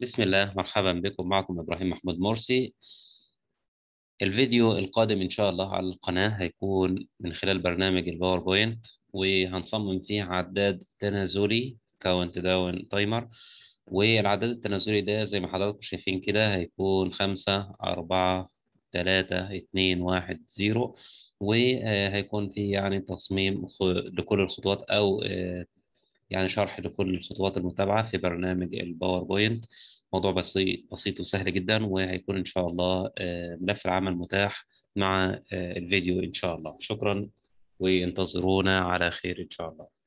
بسم الله مرحبا بكم معكم ابراهيم محمود مرسي الفيديو القادم ان شاء الله على القناه هيكون من خلال برنامج الباوربوينت وهنصمم فيه عداد تنازلي كاونت داون تايمر والعداد التنازلي ده زي ما حضراتكم شايفين كده هيكون 5 4 3 2 1 0 وهيكون فيه يعني تصميم لكل الخطوات او آه، يعني شرح لكل الخطوات المتابعة في برنامج الباوربوينت موضوع بسيط بسيط وسهل جدا وهيكون إن شاء الله آه، ملف العمل متاح مع آه، الفيديو إن شاء الله شكرا وانتظرونا على خير إن شاء الله